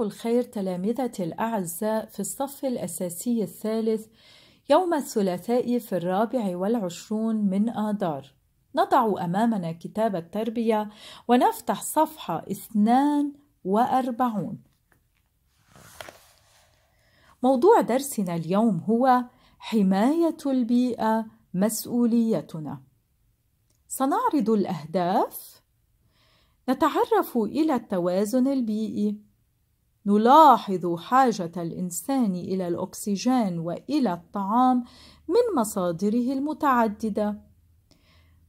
الخير تلامذتي الأعزاء في الصف الأساسي الثالث يوم الثلاثاء في الرابع والعشرون من آذار نضع أمامنا كتاب التربية ونفتح صفحة 42 موضوع درسنا اليوم هو حماية البيئة مسؤوليتنا سنعرض الأهداف نتعرف إلى التوازن البيئي نلاحظ حاجة الإنسان إلى الأكسجين وإلى الطعام من مصادره المتعددة،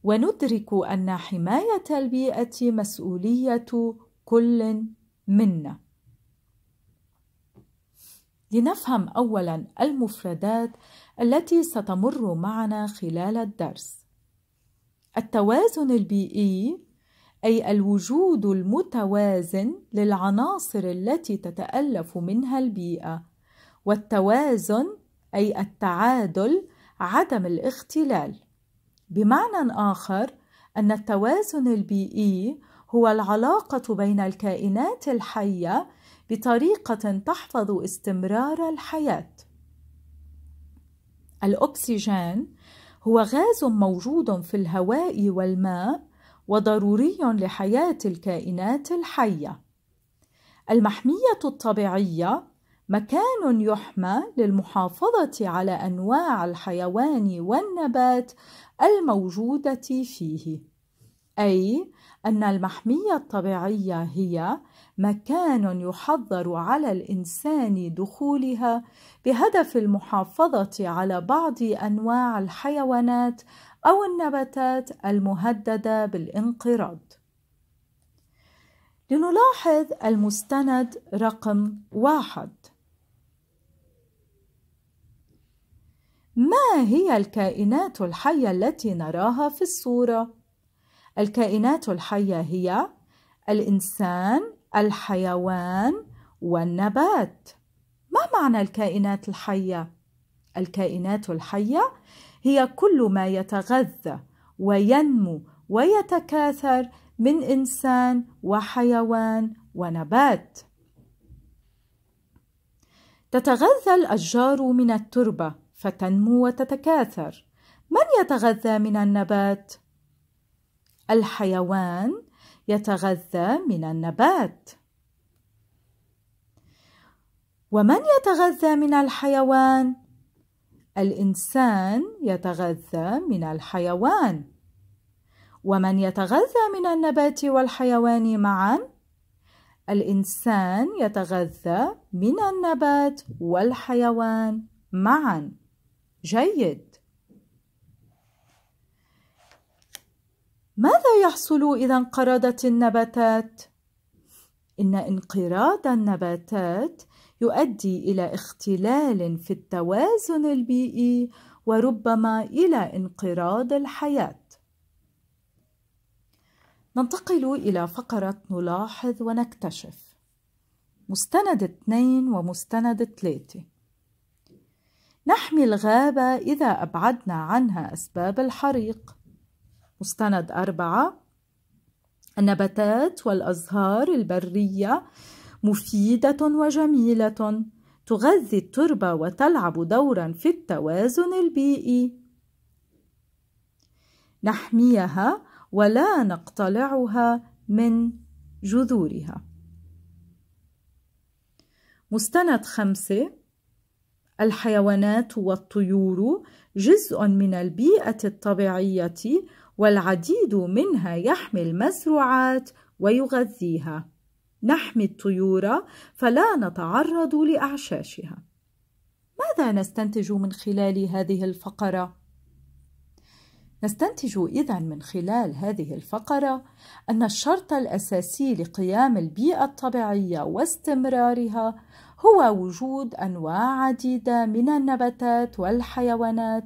وندرك أن حماية البيئة مسؤولية كل منا. لنفهم أولاً المفردات التي ستمر معنا خلال الدرس. التوازن البيئي أي الوجود المتوازن للعناصر التي تتألف منها البيئة والتوازن أي التعادل عدم الاختلال بمعنى آخر أن التوازن البيئي هو العلاقة بين الكائنات الحية بطريقة تحفظ استمرار الحياة. الأكسجين هو غاز موجود في الهواء والماء وضروري لحياة الكائنات الحية. المحمية الطبيعية مكان يحمى للمحافظة على أنواع الحيوان والنبات الموجودة فيه، أي أن المحمية الطبيعية هي مكان يحظر على الإنسان دخولها بهدف المحافظة على بعض أنواع الحيوانات أو النباتات المهددة بالانقراض. لنلاحظ المستند رقم واحد ما هي الكائنات الحية التي نراها في الصورة؟ الكائنات الحية هي الإنسان، الحيوان، والنبات. ما معنى الكائنات الحية؟ الكائنات الحية هي كل ما يتغذى وينمو ويتكاثر من إنسان وحيوان ونبات. تتغذى الأشجار من التربة فتنمو وتتكاثر. من يتغذى من النبات؟ الحيوان يتغذى من النبات. ومن يتغذى من الحيوان الإنسان يتغذى من الحيوان ومن يتغذى من النبات والحيوان معا الإنسان يتغذى من النبات والحيوان معا جيد ماذا يحصل إذا انقرضت النباتات؟ إن انقراض النباتات يؤدي إلى اختلال في التوازن البيئي وربما إلى انقراض الحياة. ننتقل إلى فقرة نلاحظ ونكتشف. مستند اثنين ومستند ثلاثة. نحمي الغابة إذا أبعدنا عنها أسباب الحريق. مستند أربعة النباتات والأزهار البرية مفيدة وجميلة تغذي التربة وتلعب دورا في التوازن البيئي نحميها ولا نقتلعها من جذورها مستند خمسة الحيوانات والطيور جزء من البيئة الطبيعية والعديد منها يحمي المزروعات ويغذيها نحمي الطيور فلا نتعرض لأعشاشها. ماذا نستنتج من خلال هذه الفقرة؟ نستنتج إذا من خلال هذه الفقرة أن الشرط الأساسي لقيام البيئة الطبيعية واستمرارها هو وجود أنواع عديدة من النباتات والحيوانات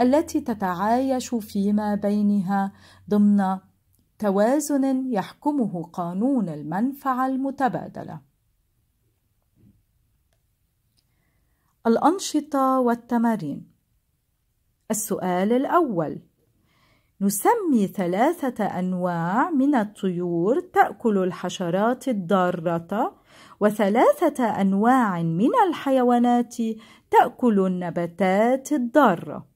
التي تتعايش فيما بينها ضمن توازن يحكمه قانون المنفعة المتبادلة. الأنشطة والتمارين السؤال الأول نسمي ثلاثة أنواع من الطيور تأكل الحشرات الضارة وثلاثة أنواع من الحيوانات تأكل النباتات الضارة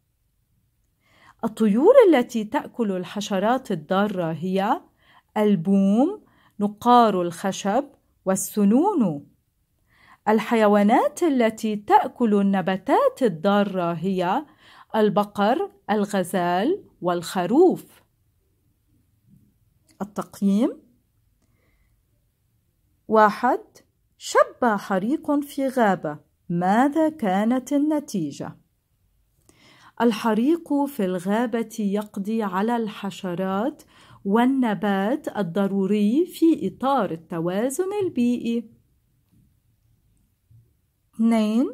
الطيور التي تأكل الحشرات الضارة هي البوم، نقار الخشب، والسنون. الحيوانات التي تأكل النباتات الضارة هي البقر، الغزال، والخروف. التقييم واحد شب حريق في غابة ماذا كانت النتيجة؟ الحريق في الغابة يقضي على الحشرات والنبات الضروري في إطار التوازن البيئي. 2.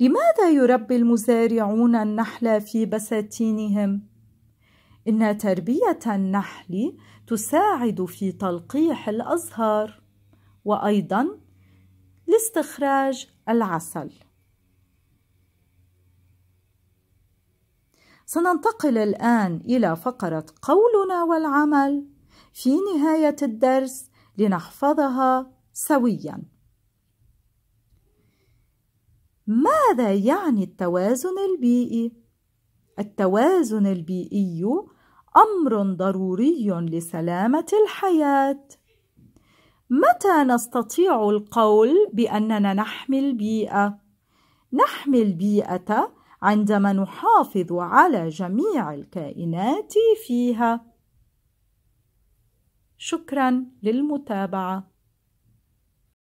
لماذا يربي المزارعون النحل في بساتينهم؟ إن تربية النحل تساعد في تلقيح الأزهار وأيضًا لاستخراج العسل. سننتقل الآن إلى فقرة قولنا والعمل في نهاية الدرس لنحفظها سويا. ماذا يعني التوازن البيئي؟ التوازن البيئي أمر ضروري لسلامة الحياة. متى نستطيع القول بأننا نحمي البيئة؟ نحمي البيئة عندما نحافظ على جميع الكائنات فيها شكرا للمتابعه